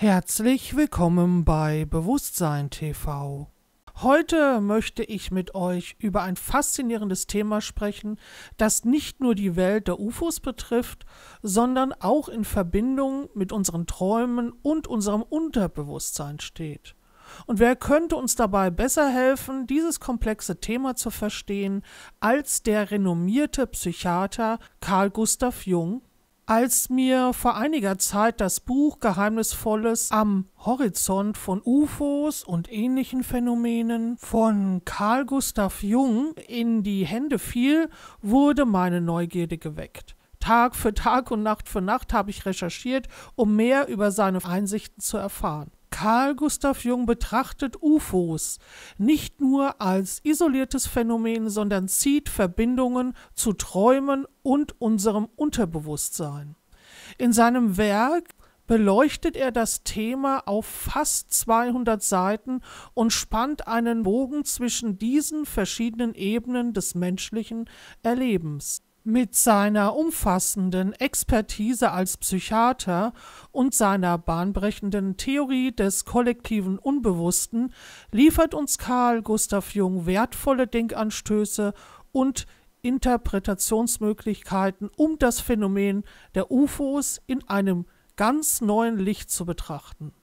Herzlich willkommen bei Bewusstsein TV. Heute möchte ich mit euch über ein faszinierendes Thema sprechen, das nicht nur die Welt der UFOs betrifft, sondern auch in Verbindung mit unseren Träumen und unserem Unterbewusstsein steht. Und wer könnte uns dabei besser helfen, dieses komplexe Thema zu verstehen, als der renommierte Psychiater Carl Gustav Jung, als mir vor einiger Zeit das Buch Geheimnisvolles am Horizont von UFOs und ähnlichen Phänomenen von Carl Gustav Jung in die Hände fiel, wurde meine Neugierde geweckt. Tag für Tag und Nacht für Nacht habe ich recherchiert, um mehr über seine Einsichten zu erfahren. Carl Gustav Jung betrachtet UFOs nicht nur als isoliertes Phänomen, sondern zieht Verbindungen zu Träumen und unserem Unterbewusstsein. In seinem Werk beleuchtet er das Thema auf fast 200 Seiten und spannt einen Bogen zwischen diesen verschiedenen Ebenen des menschlichen Erlebens. Mit seiner umfassenden Expertise als Psychiater und seiner bahnbrechenden Theorie des kollektiven Unbewussten liefert uns Karl Gustav Jung wertvolle Denkanstöße und Interpretationsmöglichkeiten, um das Phänomen der UFOs in einem ganz neuen Licht zu betrachten.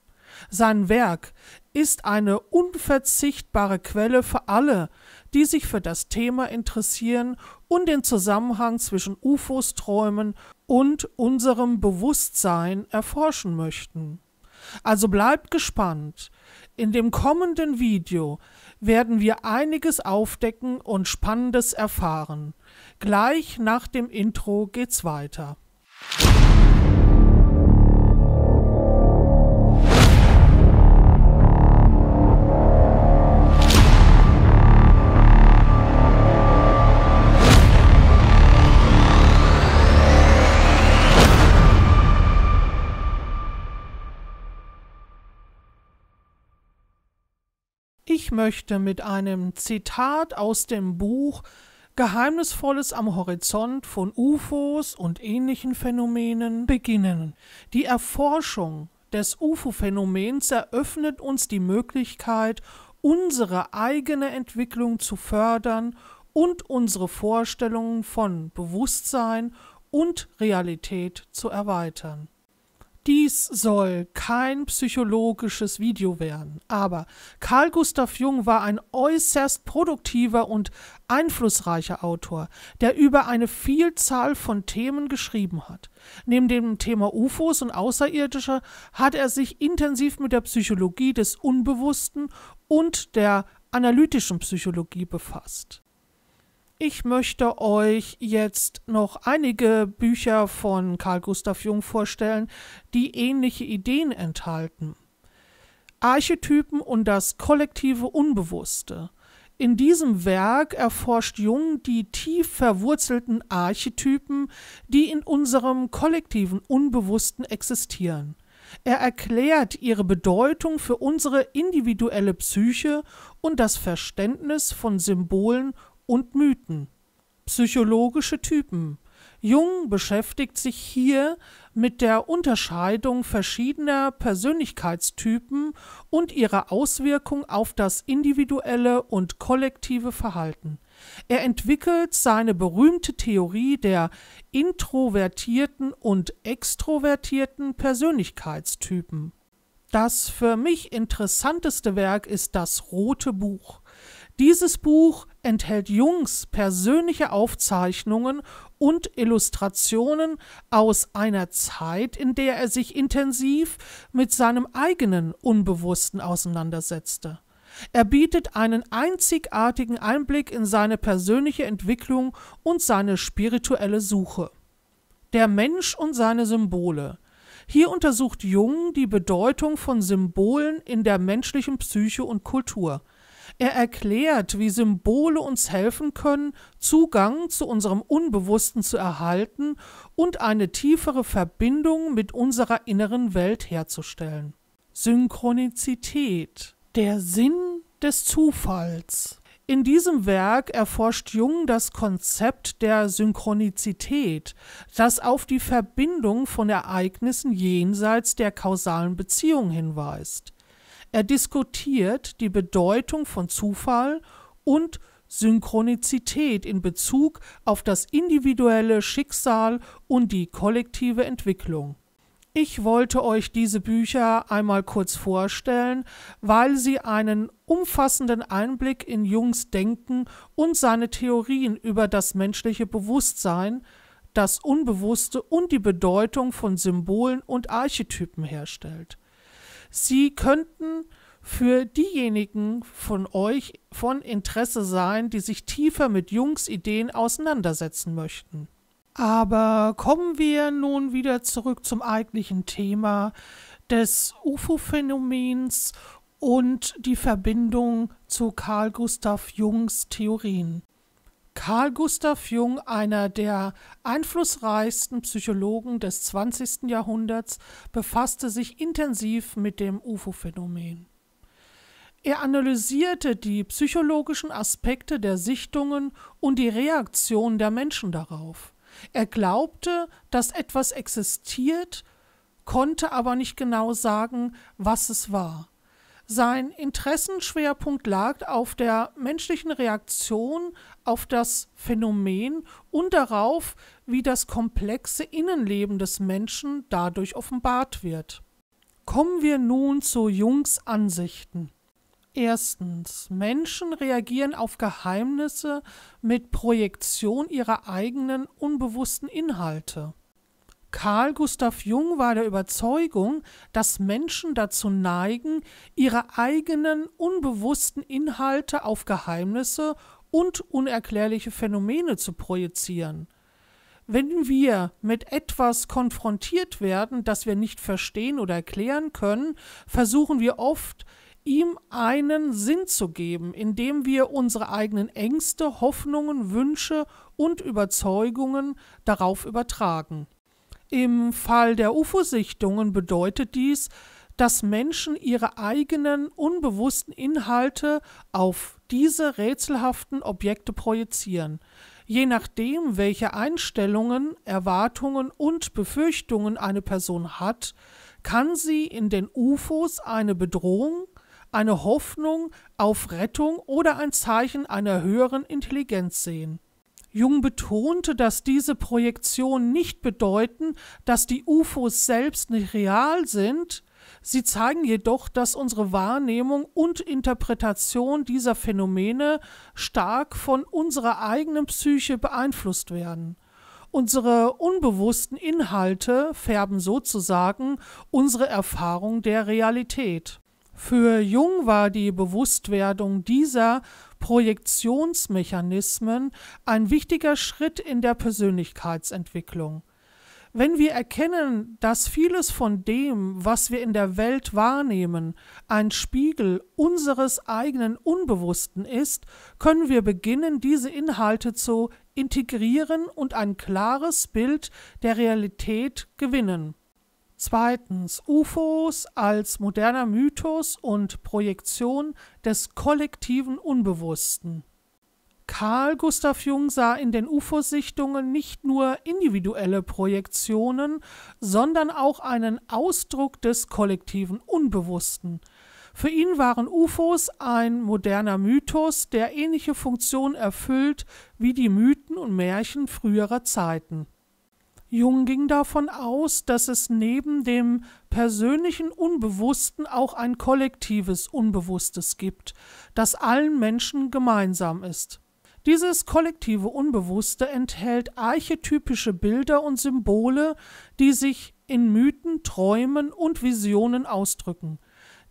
Sein Werk ist eine unverzichtbare Quelle für alle, die sich für das Thema interessieren und den Zusammenhang zwischen UFOs träumen und unserem Bewusstsein erforschen möchten. Also bleibt gespannt. In dem kommenden Video werden wir einiges aufdecken und Spannendes erfahren. Gleich nach dem Intro geht's weiter. Ich möchte mit einem Zitat aus dem Buch Geheimnisvolles am Horizont von UFOs und ähnlichen Phänomenen beginnen. Die Erforschung des UFO-Phänomens eröffnet uns die Möglichkeit, unsere eigene Entwicklung zu fördern und unsere Vorstellungen von Bewusstsein und Realität zu erweitern. Dies soll kein psychologisches Video werden, aber Carl Gustav Jung war ein äußerst produktiver und einflussreicher Autor, der über eine Vielzahl von Themen geschrieben hat. Neben dem Thema UFOs und Außerirdische hat er sich intensiv mit der Psychologie des Unbewussten und der analytischen Psychologie befasst. Ich möchte euch jetzt noch einige Bücher von Carl Gustav Jung vorstellen, die ähnliche Ideen enthalten. Archetypen und das kollektive Unbewusste. In diesem Werk erforscht Jung die tief verwurzelten Archetypen, die in unserem kollektiven Unbewussten existieren. Er erklärt ihre Bedeutung für unsere individuelle Psyche und das Verständnis von Symbolen und Mythen. Psychologische Typen. Jung beschäftigt sich hier mit der Unterscheidung verschiedener Persönlichkeitstypen und ihrer Auswirkung auf das individuelle und kollektive Verhalten. Er entwickelt seine berühmte Theorie der introvertierten und extrovertierten Persönlichkeitstypen. Das für mich interessanteste Werk ist das Rote Buch. Dieses Buch enthält Jungs persönliche Aufzeichnungen und Illustrationen aus einer Zeit, in der er sich intensiv mit seinem eigenen Unbewussten auseinandersetzte. Er bietet einen einzigartigen Einblick in seine persönliche Entwicklung und seine spirituelle Suche. Der Mensch und seine Symbole. Hier untersucht Jung die Bedeutung von Symbolen in der menschlichen Psyche und Kultur. Er erklärt, wie Symbole uns helfen können, Zugang zu unserem Unbewussten zu erhalten und eine tiefere Verbindung mit unserer inneren Welt herzustellen. Synchronizität, der Sinn des Zufalls. In diesem Werk erforscht Jung das Konzept der Synchronizität, das auf die Verbindung von Ereignissen jenseits der kausalen Beziehung hinweist. Er diskutiert die Bedeutung von Zufall und Synchronizität in Bezug auf das individuelle Schicksal und die kollektive Entwicklung. Ich wollte euch diese Bücher einmal kurz vorstellen, weil sie einen umfassenden Einblick in Jungs Denken und seine Theorien über das menschliche Bewusstsein, das Unbewusste und die Bedeutung von Symbolen und Archetypen herstellt. Sie könnten für diejenigen von euch von Interesse sein, die sich tiefer mit Jungs Ideen auseinandersetzen möchten. Aber kommen wir nun wieder zurück zum eigentlichen Thema des UFO-Phänomens und die Verbindung zu Carl Gustav Jungs Theorien. Karl Gustav Jung, einer der einflussreichsten Psychologen des 20. Jahrhunderts, befasste sich intensiv mit dem UFO-Phänomen. Er analysierte die psychologischen Aspekte der Sichtungen und die Reaktion der Menschen darauf. Er glaubte, dass etwas existiert, konnte aber nicht genau sagen, was es war. Sein Interessenschwerpunkt lag auf der menschlichen Reaktion auf das Phänomen und darauf, wie das komplexe Innenleben des Menschen dadurch offenbart wird. Kommen wir nun zu Jungs Ansichten. Erstens, Menschen reagieren auf Geheimnisse mit Projektion ihrer eigenen unbewussten Inhalte. Karl Gustav Jung war der Überzeugung, dass Menschen dazu neigen, ihre eigenen unbewussten Inhalte auf Geheimnisse und unerklärliche Phänomene zu projizieren. Wenn wir mit etwas konfrontiert werden, das wir nicht verstehen oder erklären können, versuchen wir oft, ihm einen Sinn zu geben, indem wir unsere eigenen Ängste, Hoffnungen, Wünsche und Überzeugungen darauf übertragen. Im Fall der UFO-Sichtungen bedeutet dies, dass Menschen ihre eigenen unbewussten Inhalte auf diese rätselhaften Objekte projizieren. Je nachdem, welche Einstellungen, Erwartungen und Befürchtungen eine Person hat, kann sie in den UFOs eine Bedrohung, eine Hoffnung auf Rettung oder ein Zeichen einer höheren Intelligenz sehen. Jung betonte, dass diese Projektionen nicht bedeuten, dass die UFOs selbst nicht real sind, Sie zeigen jedoch, dass unsere Wahrnehmung und Interpretation dieser Phänomene stark von unserer eigenen Psyche beeinflusst werden. Unsere unbewussten Inhalte färben sozusagen unsere Erfahrung der Realität. Für Jung war die Bewusstwerdung dieser Projektionsmechanismen ein wichtiger Schritt in der Persönlichkeitsentwicklung. Wenn wir erkennen, dass vieles von dem, was wir in der Welt wahrnehmen, ein Spiegel unseres eigenen Unbewussten ist, können wir beginnen, diese Inhalte zu integrieren und ein klares Bild der Realität gewinnen. Zweitens UFOs als moderner Mythos und Projektion des kollektiven Unbewussten. Karl Gustav Jung sah in den UFO-Sichtungen nicht nur individuelle Projektionen, sondern auch einen Ausdruck des kollektiven Unbewussten. Für ihn waren UFOs ein moderner Mythos, der ähnliche Funktionen erfüllt wie die Mythen und Märchen früherer Zeiten. Jung ging davon aus, dass es neben dem persönlichen Unbewussten auch ein kollektives Unbewusstes gibt, das allen Menschen gemeinsam ist. Dieses kollektive Unbewusste enthält archetypische Bilder und Symbole, die sich in Mythen, Träumen und Visionen ausdrücken.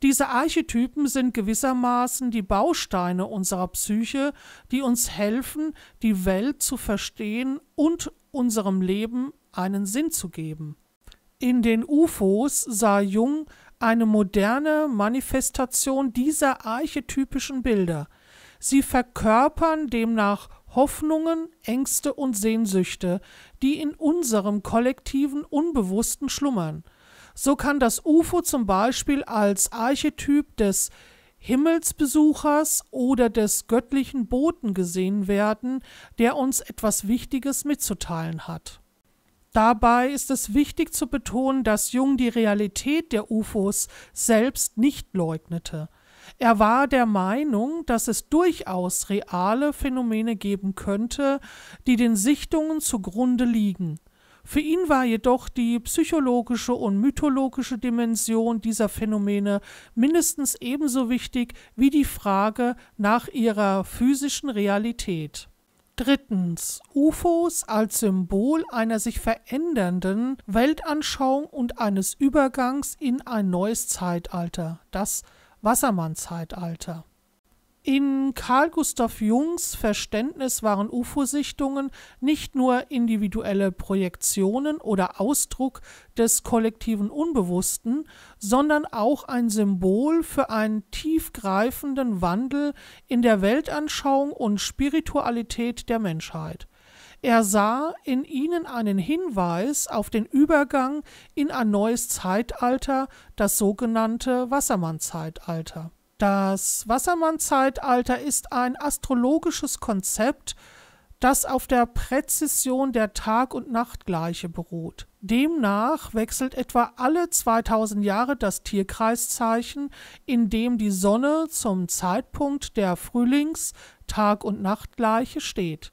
Diese Archetypen sind gewissermaßen die Bausteine unserer Psyche, die uns helfen, die Welt zu verstehen und unserem Leben einen Sinn zu geben. In den UFOs sah Jung eine moderne Manifestation dieser archetypischen Bilder – Sie verkörpern demnach Hoffnungen, Ängste und Sehnsüchte, die in unserem kollektiven Unbewussten schlummern. So kann das UFO zum Beispiel als Archetyp des Himmelsbesuchers oder des göttlichen Boten gesehen werden, der uns etwas Wichtiges mitzuteilen hat. Dabei ist es wichtig zu betonen, dass Jung die Realität der UFOs selbst nicht leugnete. Er war der Meinung, dass es durchaus reale Phänomene geben könnte, die den Sichtungen zugrunde liegen. Für ihn war jedoch die psychologische und mythologische Dimension dieser Phänomene mindestens ebenso wichtig wie die Frage nach ihrer physischen Realität. Drittens. UFOs als Symbol einer sich verändernden Weltanschauung und eines Übergangs in ein neues Zeitalter. Das Wassermann-Zeitalter. In Carl Gustav Jungs Verständnis waren UFO-Sichtungen nicht nur individuelle Projektionen oder Ausdruck des kollektiven Unbewussten, sondern auch ein Symbol für einen tiefgreifenden Wandel in der Weltanschauung und Spiritualität der Menschheit. Er sah in ihnen einen Hinweis auf den Übergang in ein neues Zeitalter, das sogenannte Wassermann-Zeitalter. Das Wassermann-Zeitalter ist ein astrologisches Konzept, das auf der Präzision der Tag- und Nachtgleiche beruht. Demnach wechselt etwa alle 2000 Jahre das Tierkreiszeichen, in dem die Sonne zum Zeitpunkt der Frühlings-, Tag- und Nachtgleiche steht.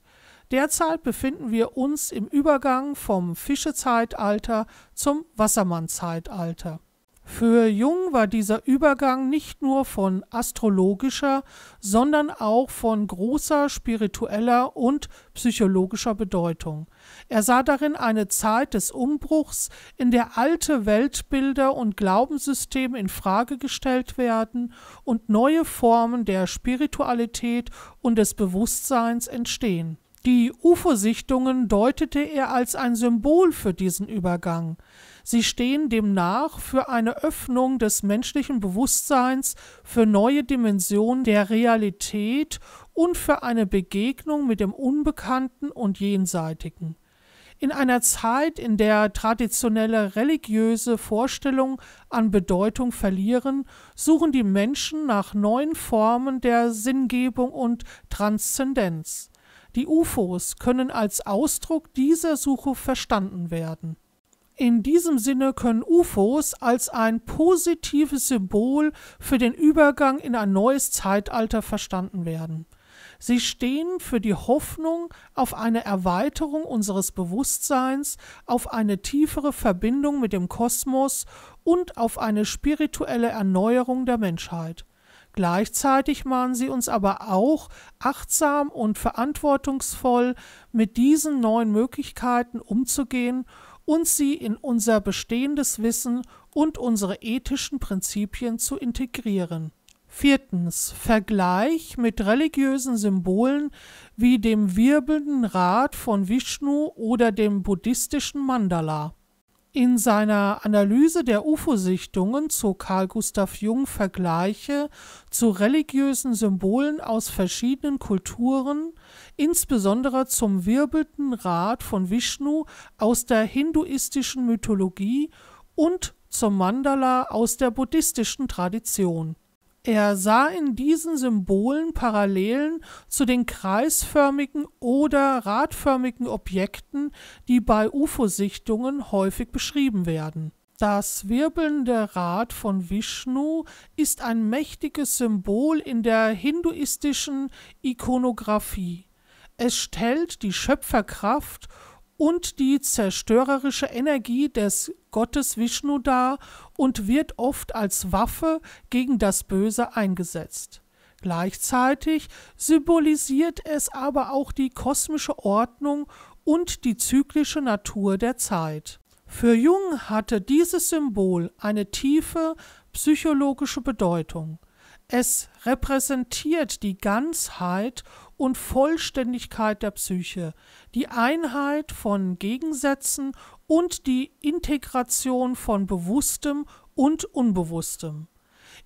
Derzeit befinden wir uns im Übergang vom Fischezeitalter zum Wassermannzeitalter. Für Jung war dieser Übergang nicht nur von astrologischer, sondern auch von großer spiritueller und psychologischer Bedeutung. Er sah darin eine Zeit des Umbruchs, in der alte Weltbilder und Glaubenssysteme in Frage gestellt werden und neue Formen der Spiritualität und des Bewusstseins entstehen. Die UFO-Sichtungen deutete er als ein Symbol für diesen Übergang. Sie stehen demnach für eine Öffnung des menschlichen Bewusstseins für neue Dimensionen der Realität und für eine Begegnung mit dem Unbekannten und Jenseitigen. In einer Zeit, in der traditionelle religiöse Vorstellungen an Bedeutung verlieren, suchen die Menschen nach neuen Formen der Sinngebung und Transzendenz. Die UFOs können als Ausdruck dieser Suche verstanden werden. In diesem Sinne können UFOs als ein positives Symbol für den Übergang in ein neues Zeitalter verstanden werden. Sie stehen für die Hoffnung auf eine Erweiterung unseres Bewusstseins, auf eine tiefere Verbindung mit dem Kosmos und auf eine spirituelle Erneuerung der Menschheit. Gleichzeitig mahnen sie uns aber auch, achtsam und verantwortungsvoll mit diesen neuen Möglichkeiten umzugehen und sie in unser bestehendes Wissen und unsere ethischen Prinzipien zu integrieren. Viertens. Vergleich mit religiösen Symbolen wie dem wirbelnden Rad von Vishnu oder dem buddhistischen Mandala. In seiner Analyse der UFO-Sichtungen zog Carl Gustav Jung Vergleiche zu religiösen Symbolen aus verschiedenen Kulturen, insbesondere zum wirbelnden Rad von Vishnu aus der hinduistischen Mythologie und zum Mandala aus der buddhistischen Tradition er sah in diesen Symbolen Parallelen zu den kreisförmigen oder radförmigen Objekten, die bei UFO-Sichtungen häufig beschrieben werden. Das wirbelnde Rad von Vishnu ist ein mächtiges Symbol in der hinduistischen Ikonographie. Es stellt die Schöpferkraft und und die zerstörerische Energie des Gottes Vishnu dar und wird oft als Waffe gegen das Böse eingesetzt. Gleichzeitig symbolisiert es aber auch die kosmische Ordnung und die zyklische Natur der Zeit. Für Jung hatte dieses Symbol eine tiefe psychologische Bedeutung. Es repräsentiert die Ganzheit und Vollständigkeit der Psyche, die Einheit von Gegensätzen und die Integration von Bewusstem und Unbewusstem.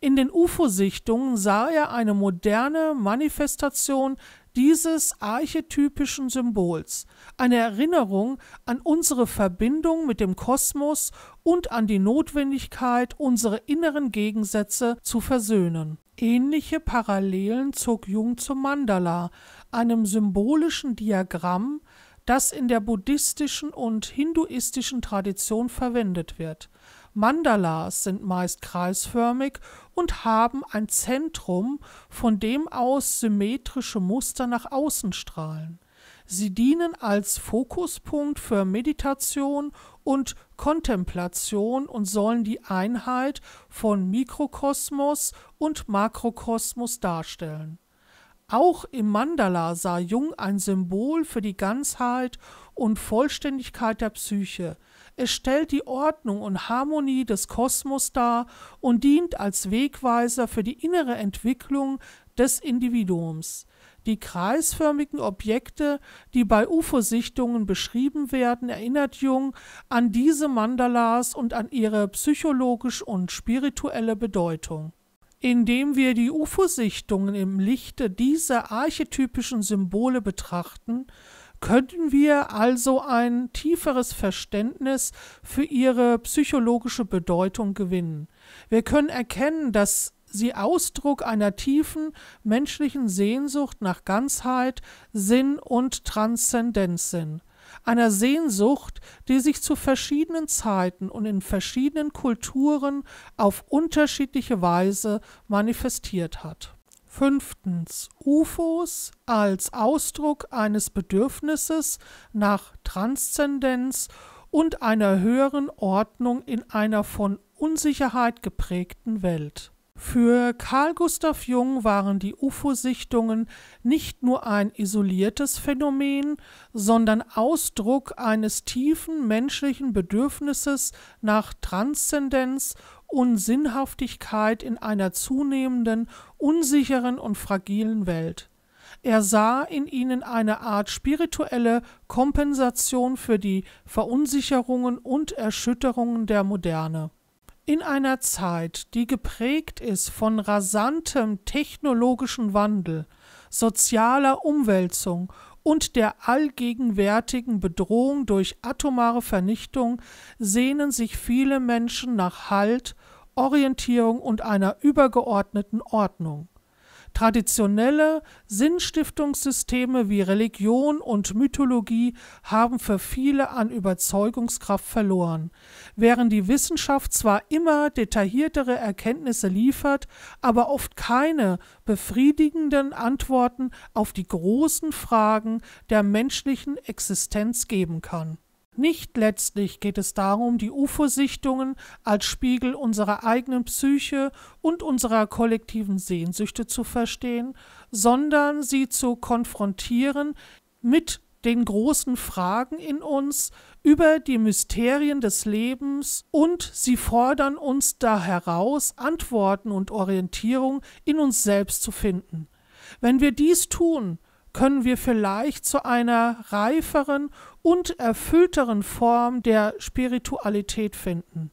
In den UFO-Sichtungen sah er eine moderne Manifestation dieses archetypischen Symbols, eine Erinnerung an unsere Verbindung mit dem Kosmos und an die Notwendigkeit, unsere inneren Gegensätze zu versöhnen. Ähnliche Parallelen zog Jung zum Mandala, einem symbolischen Diagramm, das in der buddhistischen und hinduistischen Tradition verwendet wird. Mandalas sind meist kreisförmig und haben ein Zentrum, von dem aus symmetrische Muster nach außen strahlen. Sie dienen als Fokuspunkt für Meditation und Kontemplation und sollen die Einheit von Mikrokosmos und Makrokosmos darstellen. Auch im Mandala sah Jung ein Symbol für die Ganzheit und Vollständigkeit der Psyche. Es stellt die Ordnung und Harmonie des Kosmos dar und dient als Wegweiser für die innere Entwicklung des Individuums. Die kreisförmigen Objekte, die bei UFO-Sichtungen beschrieben werden, erinnert Jung an diese Mandalas und an ihre psychologisch und spirituelle Bedeutung. Indem wir die UFO-Sichtungen im Lichte dieser archetypischen Symbole betrachten, könnten wir also ein tieferes Verständnis für ihre psychologische Bedeutung gewinnen. Wir können erkennen, dass sie Ausdruck einer tiefen menschlichen Sehnsucht nach Ganzheit, Sinn und Transzendenz sind, einer Sehnsucht, die sich zu verschiedenen Zeiten und in verschiedenen Kulturen auf unterschiedliche Weise manifestiert hat. Fünftens. UFOs als Ausdruck eines Bedürfnisses nach Transzendenz und einer höheren Ordnung in einer von Unsicherheit geprägten Welt. Für Carl Gustav Jung waren die UFO-Sichtungen nicht nur ein isoliertes Phänomen, sondern Ausdruck eines tiefen menschlichen Bedürfnisses nach Transzendenz und Sinnhaftigkeit in einer zunehmenden, unsicheren und fragilen Welt. Er sah in ihnen eine Art spirituelle Kompensation für die Verunsicherungen und Erschütterungen der Moderne. In einer Zeit, die geprägt ist von rasantem technologischen Wandel, sozialer Umwälzung und der allgegenwärtigen Bedrohung durch atomare Vernichtung sehnen sich viele Menschen nach Halt, Orientierung und einer übergeordneten Ordnung. Traditionelle Sinnstiftungssysteme wie Religion und Mythologie haben für viele an Überzeugungskraft verloren. Während die Wissenschaft zwar immer detailliertere Erkenntnisse liefert, aber oft keine befriedigenden Antworten auf die großen Fragen der menschlichen Existenz geben kann. Nicht letztlich geht es darum, die UFO-Sichtungen als Spiegel unserer eigenen Psyche und unserer kollektiven Sehnsüchte zu verstehen, sondern sie zu konfrontieren mit den großen Fragen in uns über die Mysterien des Lebens und sie fordern uns da heraus, Antworten und Orientierung in uns selbst zu finden. Wenn wir dies tun, können wir vielleicht zu einer reiferen und erfüllteren Form der Spiritualität finden.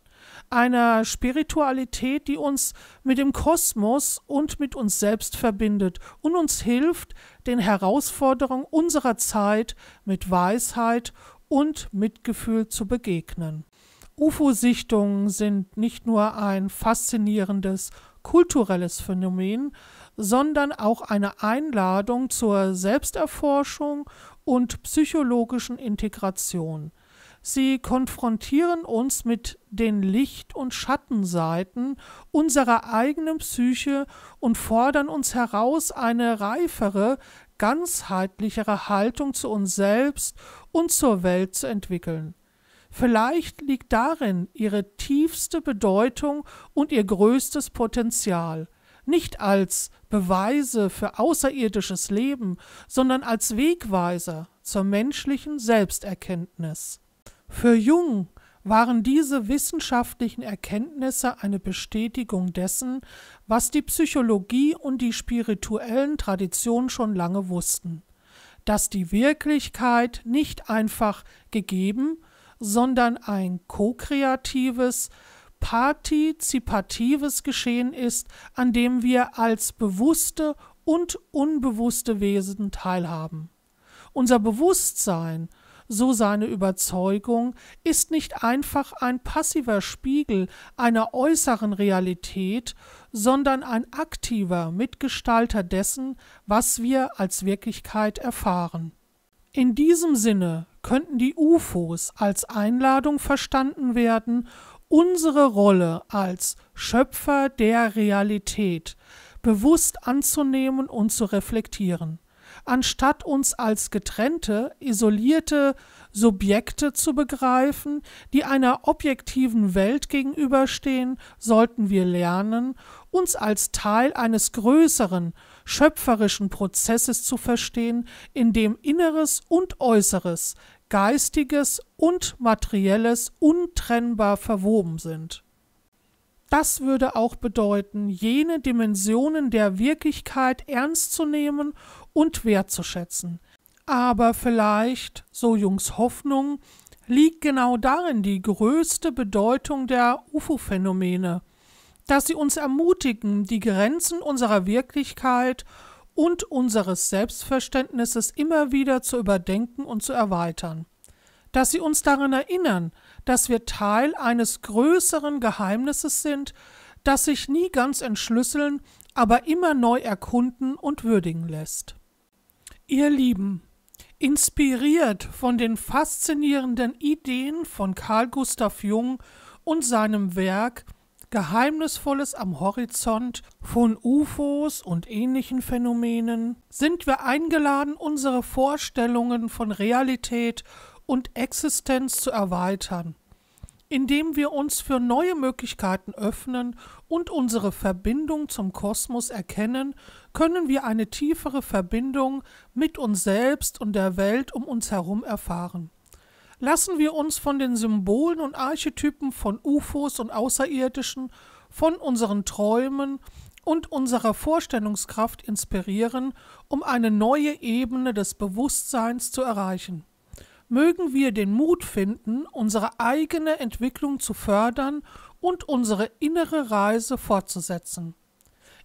Einer Spiritualität, die uns mit dem Kosmos und mit uns selbst verbindet und uns hilft, den Herausforderungen unserer Zeit mit Weisheit und Mitgefühl zu begegnen. UFO-Sichtungen sind nicht nur ein faszinierendes kulturelles Phänomen, sondern auch eine Einladung zur Selbsterforschung und psychologischen Integration. Sie konfrontieren uns mit den Licht- und Schattenseiten unserer eigenen Psyche und fordern uns heraus, eine reifere, ganzheitlichere Haltung zu uns selbst und zur Welt zu entwickeln. Vielleicht liegt darin ihre tiefste Bedeutung und ihr größtes Potenzial nicht als Beweise für außerirdisches Leben, sondern als Wegweiser zur menschlichen Selbsterkenntnis. Für Jung waren diese wissenschaftlichen Erkenntnisse eine Bestätigung dessen, was die Psychologie und die spirituellen Traditionen schon lange wussten, dass die Wirklichkeit nicht einfach gegeben, sondern ein ko-kreatives, partizipatives Geschehen ist, an dem wir als bewusste und unbewusste Wesen teilhaben. Unser Bewusstsein, so seine Überzeugung, ist nicht einfach ein passiver Spiegel einer äußeren Realität, sondern ein aktiver Mitgestalter dessen, was wir als Wirklichkeit erfahren. In diesem Sinne könnten die UFOs als Einladung verstanden werden, unsere Rolle als Schöpfer der Realität bewusst anzunehmen und zu reflektieren, anstatt uns als getrennte, isolierte Subjekte zu begreifen, die einer objektiven Welt gegenüberstehen, sollten wir lernen, uns als Teil eines größeren, schöpferischen Prozesses zu verstehen, in dem Inneres und Äußeres Geistiges und Materielles untrennbar verwoben sind. Das würde auch bedeuten, jene Dimensionen der Wirklichkeit ernst zu nehmen und wertzuschätzen. Aber vielleicht, so Jungs Hoffnung, liegt genau darin die größte Bedeutung der UFO-Phänomene, dass sie uns ermutigen, die Grenzen unserer Wirklichkeit und unseres Selbstverständnisses immer wieder zu überdenken und zu erweitern. Dass sie uns daran erinnern, dass wir Teil eines größeren Geheimnisses sind, das sich nie ganz entschlüsseln, aber immer neu erkunden und würdigen lässt. Ihr Lieben, inspiriert von den faszinierenden Ideen von Carl Gustav Jung und seinem Werk Geheimnisvolles am Horizont von UFOs und ähnlichen Phänomenen sind wir eingeladen, unsere Vorstellungen von Realität und Existenz zu erweitern, indem wir uns für neue Möglichkeiten öffnen und unsere Verbindung zum Kosmos erkennen, können wir eine tiefere Verbindung mit uns selbst und der Welt um uns herum erfahren lassen wir uns von den Symbolen und Archetypen von UFOs und Außerirdischen, von unseren Träumen und unserer Vorstellungskraft inspirieren, um eine neue Ebene des Bewusstseins zu erreichen. Mögen wir den Mut finden, unsere eigene Entwicklung zu fördern und unsere innere Reise fortzusetzen.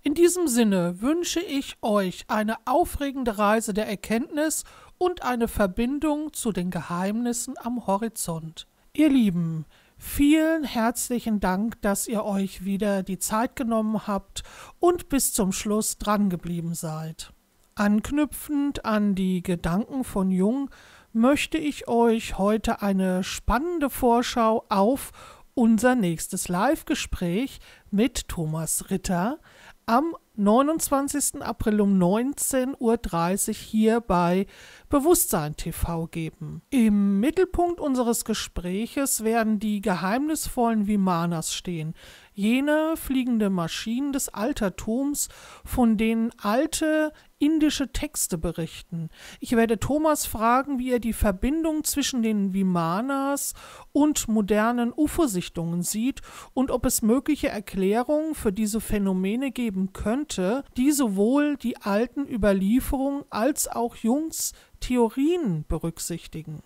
In diesem Sinne wünsche ich euch eine aufregende Reise der Erkenntnis und eine Verbindung zu den Geheimnissen am Horizont. Ihr Lieben, vielen herzlichen Dank, dass ihr euch wieder die Zeit genommen habt und bis zum Schluss drangeblieben seid. Anknüpfend an die Gedanken von Jung möchte ich euch heute eine spannende Vorschau auf unser nächstes Live-Gespräch mit Thomas Ritter, am 29. April um 19.30 Uhr hier bei Bewusstsein TV geben. Im Mittelpunkt unseres Gespräches werden die geheimnisvollen Vimanas stehen jene fliegende Maschinen des Altertums, von denen alte indische Texte berichten. Ich werde Thomas fragen, wie er die Verbindung zwischen den Vimanas und modernen UFO-Sichtungen sieht und ob es mögliche Erklärungen für diese Phänomene geben könnte, die sowohl die alten Überlieferungen als auch Jungs Theorien berücksichtigen.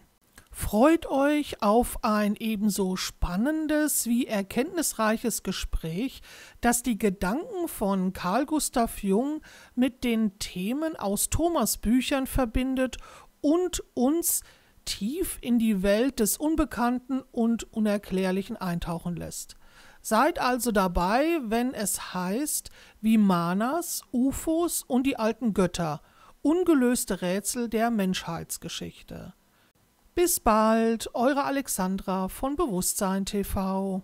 Freut euch auf ein ebenso spannendes wie erkenntnisreiches Gespräch, das die Gedanken von Carl Gustav Jung mit den Themen aus Thomas Büchern verbindet und uns tief in die Welt des Unbekannten und Unerklärlichen eintauchen lässt. Seid also dabei, wenn es heißt, wie Manas, UFOs und die alten Götter, ungelöste Rätsel der Menschheitsgeschichte. Bis bald, eure Alexandra von Bewusstsein TV.